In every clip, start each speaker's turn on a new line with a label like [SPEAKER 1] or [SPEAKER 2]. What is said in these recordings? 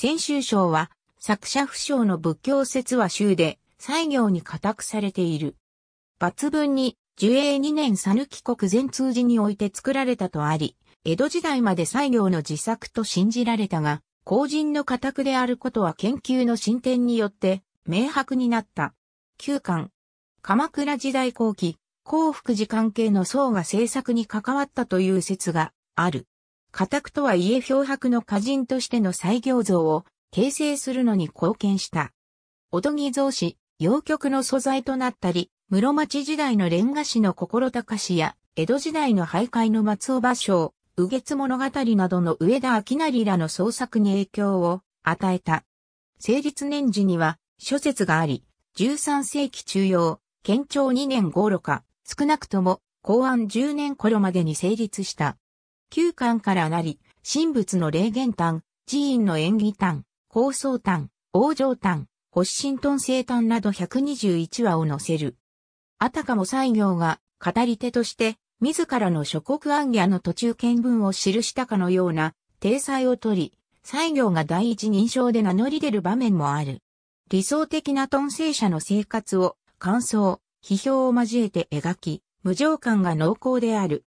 [SPEAKER 1] 泉州省は、作者不詳の仏教説は州で、西行に固くされている。抜文に、樹永2年讃岐国全通寺において作られたとあり、江戸時代まで西行の自作と信じられたが、後人の家宅であることは研究の進展によって、明白になった。9巻。鎌倉時代後期、幸福寺関係の僧が制作に関わったという説がある。家宅とはいえ漂白の歌人としての再行像を形成するのに貢献した。おとぎ造師、洋曲の素材となったり、室町時代のレンガ師の心高しや、江戸時代の徘徊の松尾芭蕉、右月物語などの上田明成らの創作に影響を与えた。成立年時には諸説があり、13世紀中央、県庁2年頃か、少なくとも公安10年頃までに成立した。旧館からなり、神仏の霊源丹、寺院の縁起丹、高層丹、王城丹、発神遁生丹など121話を載せる。あたかも西行が語り手として、自らの諸国暗夜の途中見聞を記したかのような、体裁を取り、西行が第一人称で名乗り出る場面もある。理想的な遁生者の生活を、感想、批評を交えて描き、無常感が濃厚である。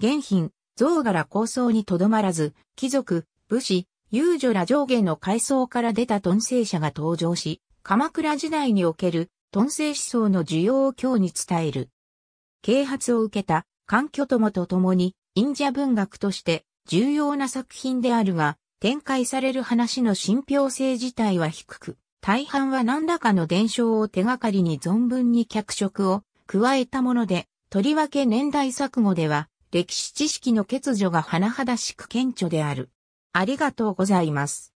[SPEAKER 1] 現品、象柄構想にとどまらず、貴族、武士、遊女ら上下の階層から出た遁世者が登場し、鎌倉時代における遁世思想の需要を今日に伝える。啓発を受けた環境友と共に、陰者文学として重要な作品であるが、展開される話の信憑性自体は低く、大半は何らかの伝承を手がかりに存分に脚色を加えたもので、とりわけ年代錯誤では歴史知識の欠如が甚だしく顕著である。ありがとうございます。